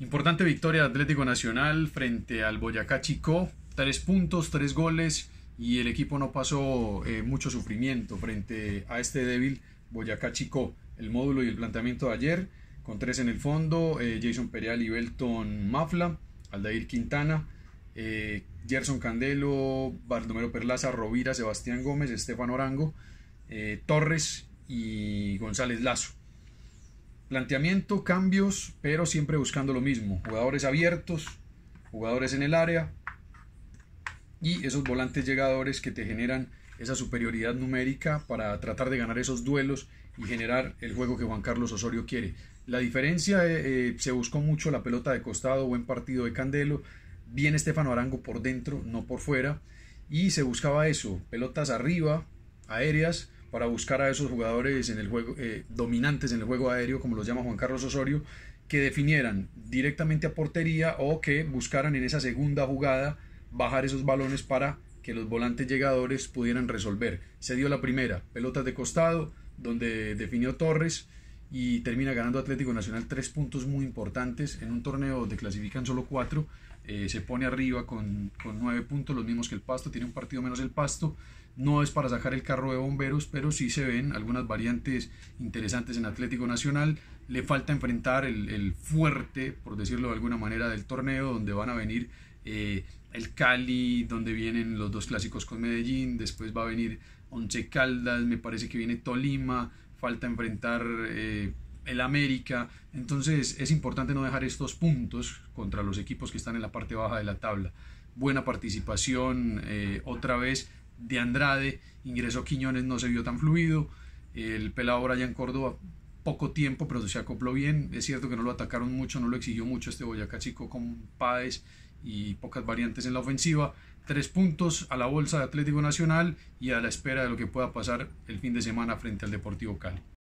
Importante victoria de Atlético Nacional frente al Boyacá Chicó, Tres puntos, tres goles y el equipo no pasó eh, mucho sufrimiento frente a este débil Boyacá Chico. El módulo y el planteamiento de ayer, con tres en el fondo, eh, Jason Pereal y Belton Mafla, Aldair Quintana, eh, Gerson Candelo, Bardomero Perlaza, Rovira, Sebastián Gómez, Estefan Orango, Torres y González Lazo. Planteamiento, cambios, pero siempre buscando lo mismo. Jugadores abiertos, jugadores en el área y esos volantes llegadores que te generan esa superioridad numérica para tratar de ganar esos duelos y generar el juego que Juan Carlos Osorio quiere. La diferencia eh, eh, se buscó mucho la pelota de costado, buen partido de Candelo, bien Estefano Arango por dentro, no por fuera, y se buscaba eso, pelotas arriba, aéreas, para buscar a esos jugadores en el juego, eh, dominantes en el juego aéreo, como los llama Juan Carlos Osorio, que definieran directamente a portería o que buscaran en esa segunda jugada bajar esos balones para que los volantes llegadores pudieran resolver. Se dio la primera, pelotas de costado, donde definió Torres y termina ganando Atlético Nacional tres puntos muy importantes en un torneo donde clasifican solo cuatro. Eh, se pone arriba con, con nueve puntos, los mismos que el Pasto, tiene un partido menos el Pasto no es para sacar el carro de bomberos, pero sí se ven algunas variantes interesantes en Atlético Nacional. Le falta enfrentar el, fuerte, por decirlo de alguna manera, del torneo, donde van a venir eh, el Cali, donde vienen los dos clásicos con Medellín, después va a venir Once Caldas, me parece que viene Tolima, falta enfrentar eh, el América. Entonces es importante no dejar estos puntos contra los equipos que están en la parte baja de la tabla. Buena participación eh, otra vez de Andrade, ingresó Quiñones, no se vio tan fluido, el pelado en Córdoba poco tiempo, pero se acopló bien, es cierto que no lo atacaron mucho, no lo exigió mucho este Boyacá Chico con Páez y pocas variantes en la ofensiva, tres puntos a la bolsa de Atlético Nacional y a la espera de lo que pueda pasar el fin de semana frente al Deportivo Cali.